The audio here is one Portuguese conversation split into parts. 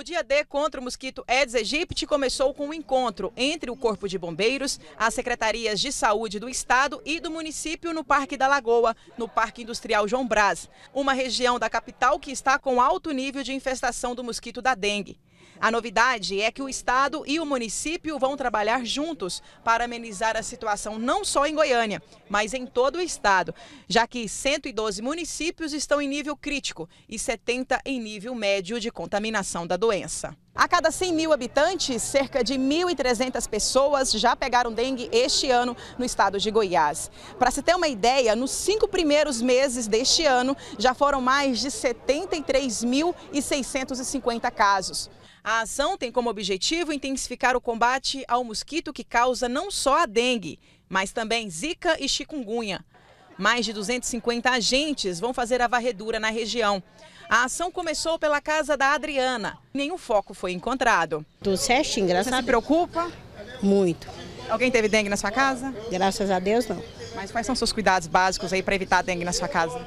O dia D contra o mosquito Aedes aegypti começou com um encontro entre o Corpo de Bombeiros, as secretarias de saúde do estado e do município no Parque da Lagoa, no Parque Industrial João Braz, uma região da capital que está com alto nível de infestação do mosquito da dengue. A novidade é que o Estado e o município vão trabalhar juntos para amenizar a situação não só em Goiânia, mas em todo o Estado, já que 112 municípios estão em nível crítico e 70 em nível médio de contaminação da doença. A cada 100 mil habitantes, cerca de 1.300 pessoas já pegaram dengue este ano no estado de Goiás. Para se ter uma ideia, nos cinco primeiros meses deste ano já foram mais de 73.650 casos. A ação tem como objetivo intensificar o combate ao mosquito que causa não só a dengue, mas também zika e chikungunya. Mais de 250 agentes vão fazer a varredura na região. A ação começou pela casa da Adriana. Nenhum foco foi encontrado. Tudo certinho, graças Você a Deus. se preocupa? Muito. Alguém teve dengue na sua casa? Graças a Deus, não. Mas quais são seus cuidados básicos aí para evitar dengue na sua casa?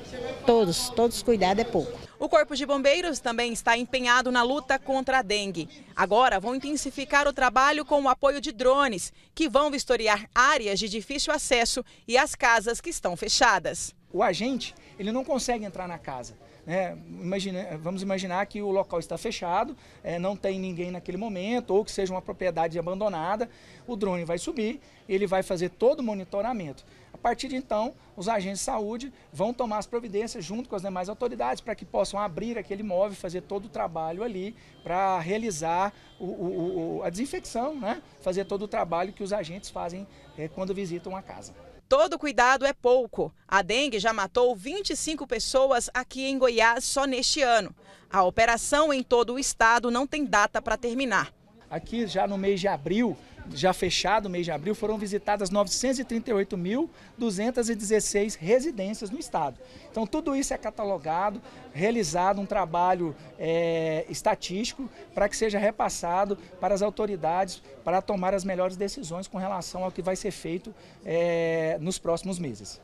Todos, todos os cuidados é pouco. O Corpo de Bombeiros também está empenhado na luta contra a dengue. Agora vão intensificar o trabalho com o apoio de drones, que vão vistoriar áreas de difícil acesso e as casas que estão fechadas. O agente, ele não consegue entrar na casa. É, né? imagine, vamos imaginar que o local está fechado, é, não tem ninguém naquele momento, ou que seja uma propriedade abandonada. O drone vai subir, ele vai fazer todo o monitoramento partir de então, os agentes de saúde vão tomar as providências junto com as demais autoridades para que possam abrir aquele imóvel, fazer todo o trabalho ali para realizar o, o, o, a desinfecção, né? fazer todo o trabalho que os agentes fazem é, quando visitam a casa. Todo cuidado é pouco. A dengue já matou 25 pessoas aqui em Goiás só neste ano. A operação em todo o estado não tem data para terminar. Aqui já no mês de abril, já fechado o mês de abril, foram visitadas 938.216 residências no estado. Então, tudo isso é catalogado, realizado um trabalho é, estatístico para que seja repassado para as autoridades para tomar as melhores decisões com relação ao que vai ser feito é, nos próximos meses.